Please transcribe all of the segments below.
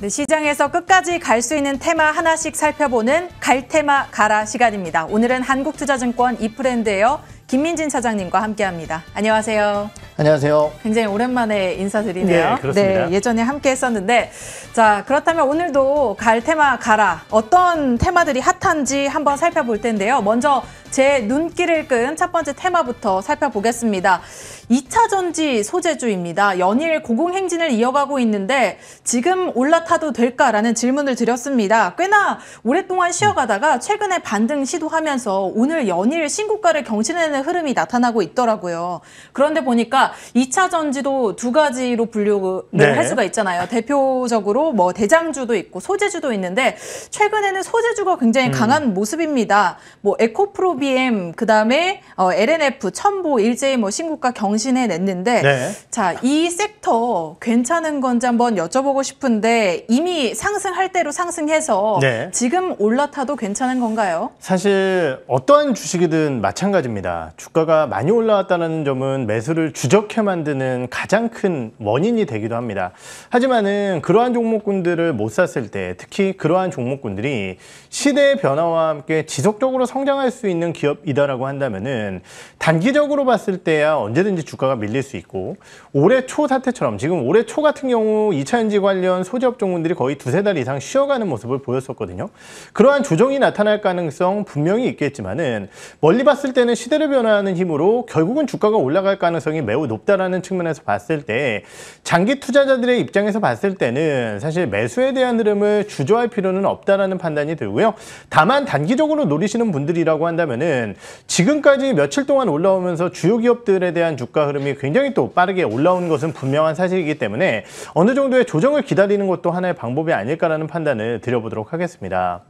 네, 시장에서 끝까지 갈 수 있는 테마 하나씩 살펴보는 갈테마 가라 시간입니다. 오늘은 한국투자증권 이프랜드예요. 김민진 차장님과 함께합니다. 안녕하세요. 안녕하세요. 굉장히 오랜만에 인사드리네요. 네, 그렇습니다. 네, 예전에 함께 했었는데 자, 그렇다면 오늘도 갈 테마 가라. 어떤 테마들이 핫한지 한번 살펴볼 텐데요. 먼저 제 눈길을 끈 첫 번째 테마부터 살펴보겠습니다. 2차 전지 소재주입니다. 연일 고공행진을 이어가고 있는데 지금 올라타도 될까라는 질문을 드렸습니다. 꽤나 오랫동안 쉬어가다가 최근에 반등 시도하면서 오늘 연일 신고가를 경신해는 빠지는 흐름이 나타나고 있더라고요. 그런데 보니까 2차 전지도 두 가지로 분류를 네. 할 수가 있잖아요. 대표적으로 뭐 대장주도 있고 소재주도 있는데 최근에는 소재주가 굉장히 음. 강한 모습입니다. 뭐 에코프로비엠 그다음에 어, LNF, 첨보, 일제히 뭐 신고가 경신해 냈는데 네. 자, 이 섹터 괜찮은 건지 한번 여쭤보고 싶은데 이미 상승할 대로 상승해서 네. 지금 올라타도 괜찮은 건가요? 사실 어떠한 주식이든 마찬가지입니다. 주가가 많이 올라왔다는 점은 매수를 주적해 만드는 가장 큰 원인이 되기도 합니다. 하지만은 그러한 종목군들을 못 샀을 때 특히 그러한 종목군들이 시대의 변화와 함께 지속적으로 성장할 수 있는 기업이다라고 한다면은 단기적으로 봤을 때야 언제든지 주가가 밀릴 수 있고 올해 초 사태처럼 지금 올해 초 같은 경우 2차전지 관련 소재업 종군들이 거의 두세 달 이상 쉬어가는 모습을 보였었거든요. 그러한 조정이 나타날 가능성 분명히 있겠지만은 멀리 봤을 때는 시대를 변화하는 힘으로 결국은 주가가 올라갈 가능성이 매우 높다라는 측면에서 봤을 때 장기 투자자들의 입장에서 봤을 때는 사실 매수에 대한 흐름을 주저할 필요는 없다라는 판단이 들고요. 다만 단기적으로 노리시는 분들이라고 한다면은 지금까지 며칠 동안 올라오면서 주요 기업들에 대한 주가 흐름이 굉장히 또 빠르게 올라온 것은 분명한 사실이기 때문에 어느 정도의 조정을 기다리는 것도 하나의 방법이 아닐까라는 판단을 드려보도록 하겠습니다.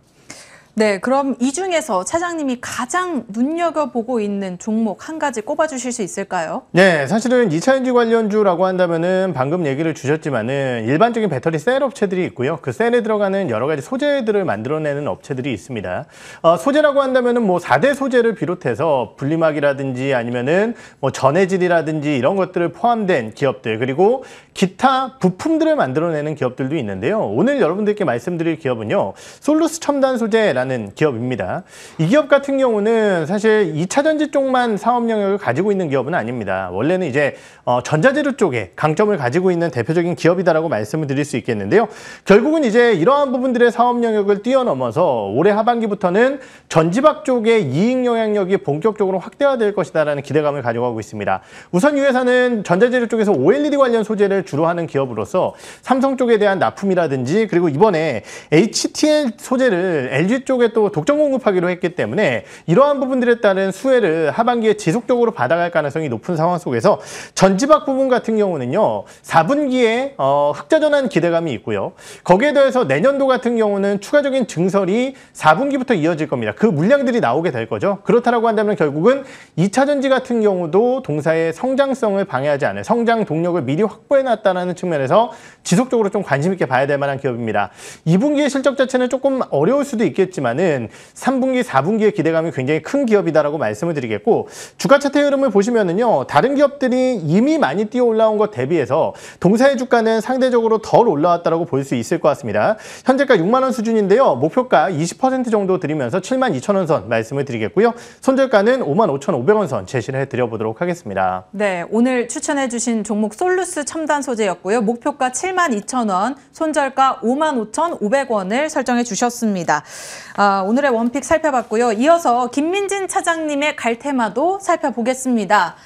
네, 그럼 이 중에서 차장님이 가장 눈여겨보고 있는 종목 한 가지 꼽아주실 수 있을까요? 네, 사실은 2차 엔진 관련주라고 한다면은 방금 얘기를 주셨지만은 일반적인 배터리 셀 업체들이 있고요. 그 셀에 들어가는 여러 가지 소재들을 만들어내는 업체들이 있습니다. 어, 소재라고 한다면은 뭐 4대 소재를 비롯해서 분리막이라든지 아니면은 뭐 전해질이라든지 이런 것들을 포함된 기업들 그리고 기타 부품들을 만들어내는 기업들도 있는데요. 오늘 여러분들께 말씀드릴 기업은요. 솔루스 첨단 소재라는 하는 기업입니다. 이 기업 같은 경우는 사실 2차 전지 쪽만 사업 영역을 가지고 있는 기업은 아닙니다. 원래는 이제 어, 전자재료 쪽에 강점을 가지고 있는 대표적인 기업이다라고 말씀을 드릴 수 있겠는데요. 결국은 이제 이러한 부분들의 사업 영역을 뛰어넘어서 올해 하반기부터는 전지박 쪽의 이익 영향력이 본격적으로 확대화될 것이다라는 기대감을 가져가고 있습니다. 우선 이 회사는 전자재료 쪽에서 OLED 관련 소재를 주로 하는 기업으로서 삼성 쪽에 대한 납품이라든지 그리고 이번에 HTL 소재를 LG 쪽 쪽에 또 독점 공급하기로 했기 때문에 이러한 부분들에 따른 수혜를 하반기에 지속적으로 받아갈 가능성이 높은 상황 속에서 전지박 부분 같은 경우는요. 4분기에 어, 흑자 전환 기대감이 있고요. 거기에 더해서 내년도 같은 경우는 추가적인 증설이 4분기부터 이어질 겁니다. 그 물량들이 나오게 될 거죠. 그렇다라고 한다면 결국은 2차전지 같은 경우도 동사의 성장성을 방해하지 않을 성장 동력을 미리 확보해놨다는 측면에서 지속적으로 좀 관심 있게 봐야 될 만한 기업입니다. 2분기의 실적 자체는 조금 어려울 수도 있겠지만 하지만은 3분기, 4분기의 기대감이 굉장히 큰 기업이다라고 말씀을 드리겠고 주가 차트 흐름을 보시면은요. 다른 기업들이 이미 많이 뛰어 올라온 것 대비해서 동사의 주가는 상대적으로 덜 올라왔다라고 볼 수 있을 것 같습니다. 현재가 6만 원 수준인데요. 목표가 20% 정도 드리면서 7만 2천 원 선 말씀을 드리겠고요. 손절가는 5만 5천5백원 선 제시를 해 드려 보도록 하겠습니다. 네, 오늘 추천해 주신 종목 솔루스 첨단 소재였고요. 목표가 7만 2천 원, 손절가 5만 5천5백원을 설정해 주셨습니다. 아, 오늘의 원픽 살펴봤고요. 이어서 김민진 차장님의 갈테마도 살펴보겠습니다.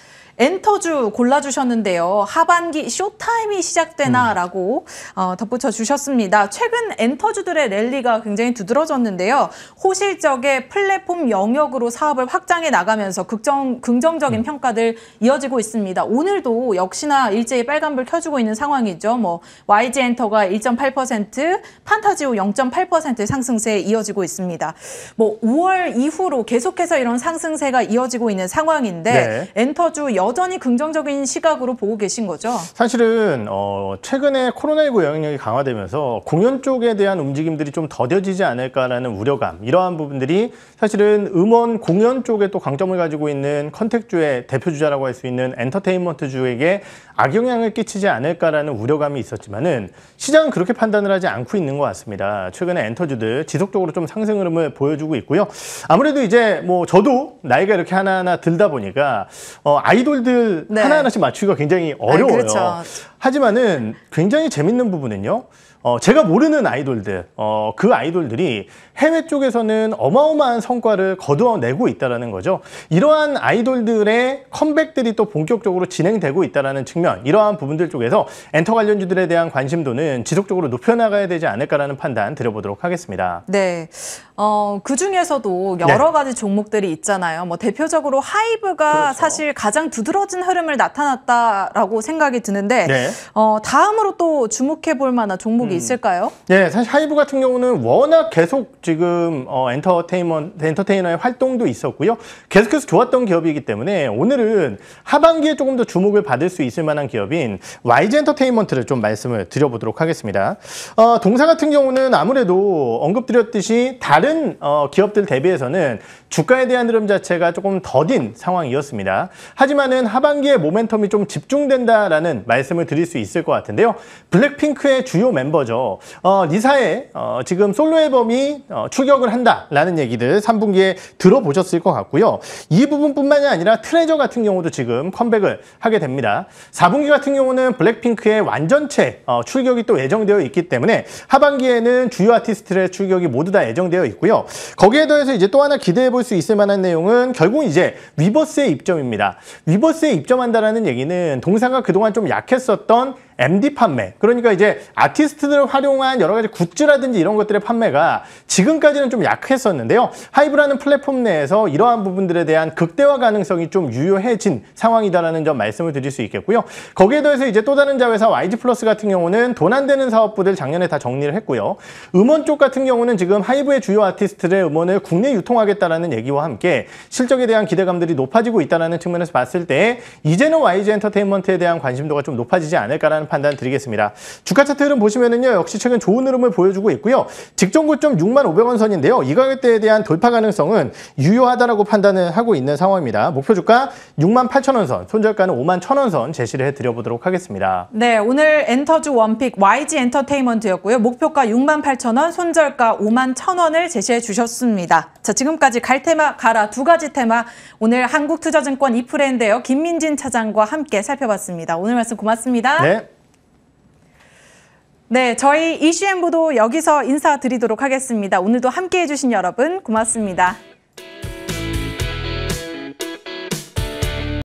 엔터주 골라주셨는데요. 하반기 쇼타임이 시작되나라고 음. 어, 덧붙여 주셨습니다. 최근 엔터주들의 랠리가 굉장히 두드러졌는데요. 호실적의 플랫폼 영역으로 사업을 확장해 나가면서 극정, 긍정적인 음. 평가들 이어지고 있습니다. 오늘도 역시나 일제히 빨간불 켜주고 있는 상황이죠. 뭐 YG 엔터가 1.8%, 판타지오 0.8% 상승세에 이어지고 있습니다. 뭐 5월 이후로 계속해서 이런 상승세가 이어지고 있는 상황인데 네. 엔터주 여 여전히 긍정적인 시각으로 보고 계신 거죠? 사실은 어, 최근에 코로나19 영향력이 강화되면서 공연 쪽에 대한 움직임들이 좀 더뎌지지 않을까라는 우려감 이러한 부분들이 사실은 음원 공연 쪽에 또 강점을 가지고 있는 컨택주의 대표주자라고 할 수 있는 엔터테인먼트주에게 악영향을 끼치지 않을까라는 우려감이 있었지만은 시장은 그렇게 판단을 하지 않고 있는 것 같습니다. 최근에 엔터주들 지속적으로 좀 상승 흐름을 보여주고 있고요. 아무래도 이제 뭐 저도 나이가 이렇게 하나하나 들다 보니까 어, 아이돌 썰들 네. 하나하나씩 맞추기가 굉장히 그렇죠. 어려워요. 아, 그렇죠. 하지만은 굉장히 재밌는 부분은요. 어, 제가 모르는 아이돌들, 어, 그 아이돌들이 해외 쪽에서는 어마어마한 성과를 거두어내고 있다는 거죠. 이러한 아이돌들의 컴백들이 또 본격적으로 진행되고 있다는 측면, 이러한 부분들 쪽에서 엔터 관련주들에 대한 관심도는 지속적으로 높여나가야 되지 않을까라는 판단 드려보도록 하겠습니다. 네. 어, 그 중에서도 여러 네. 가지 종목들이 있잖아요. 뭐 대표적으로 하이브가 그렇죠. 사실 가장 두드러진 흐름을 나타났다라고 생각이 드는데, 네. 어, 다음으로 또 주목해 볼 만한 종목이 게 음. 있을까요? 네, 사실 하이브 같은 경우는 워낙 계속 지금 어, 엔터테인먼트 엔터테이너의 활동도 있었고요. 계속해서 좋았던 기업이기 때문에 오늘은 하반기에 조금 더 주목을 받을 수 있을 만한 기업인 YG 엔터테인먼트를 좀 말씀을 드려보도록 하겠습니다. 어, 동사 같은 경우는 아무래도 언급드렸듯이 다른 어, 기업들 대비해서는 주가에 대한 흐름 자체가 조금 더딘 상황이었습니다. 하지만은 하반기에 모멘텀이 좀 집중된다라는 말씀을 드릴 수 있을 것 같은데요. 블랙핑크의 주요 멤버 거죠. 어, 리사의 어, 지금 솔로 앨범이 어, 출격을 한다라는 얘기들 3분기에 들어보셨을 것 같고요. 이 부분뿐만이 아니라 트레저 같은 경우도 지금 컴백을 하게 됩니다. 4분기 같은 경우는 블랙핑크의 완전체 어, 출격이 또 예정되어 있기 때문에 하반기에는 주요 아티스트들의 출격이 모두 다 예정되어 있고요. 거기에 더해서 이제 또 하나 기대해 볼 수 있을 만한 내용은 결국 이제 위버스의 입점입니다. 위버스에 입점한다라는 얘기는 동사가 그동안 좀 약했었던 MD 판매 그러니까 이제 아티스트들을 활용한 여러 가지 굿즈라든지 이런 것들의 판매가 지금까지는 좀 약했었는데요 하이브라는 플랫폼 내에서 이러한 부분들에 대한 극대화 가능성이 좀 유효해진 상황이다라는 점 말씀을 드릴 수 있겠고요 거기에 더해서 이제 또 다른 자회사 YG 플러스 같은 경우는 돈 안 되는 사업부들 작년에 다 정리를 했고요 음원 쪽 같은 경우는 지금 하이브의 주요 아티스트들의 음원을 국내 유통하겠다라는 얘기와 함께 실적에 대한 기대감들이 높아지고 있다는 측면에서 봤을 때 이제는 YG 엔터테인먼트에 대한 관심도가 좀 높아지지 않을까라는 판단 드리겠습니다. 주가 차트 흐름 보시면은요. 역시 최근 좋은 흐름을 보여주고 있고요. 직종 고점 6만 500원 선인데요. 이 가격대에 대한 돌파 가능성은 유효하다라고 판단을 하고 있는 상황입니다. 목표 주가 6만 8천원 선, 손절가는 5만 1천원 선 제시를 해드려보도록 하겠습니다. 네, 오늘 엔터주 원픽 YG 엔터테인먼트였고요. 목표가 6만 8천원, 손절가 5만 1천원을 제시해 주셨습니다. 자, 지금까지 갈 테마, 가라 두 가지 테마 오늘 한국투자증권 이프레인데요. 김민진 차장과 함께 살펴봤습니다. 오늘 말씀 고맙습니다. 네. 네, 저희 이 c m 보도 여기서 인사드리도록 하겠습니다. 오늘도 함께해 주신 여러분 고맙습니다.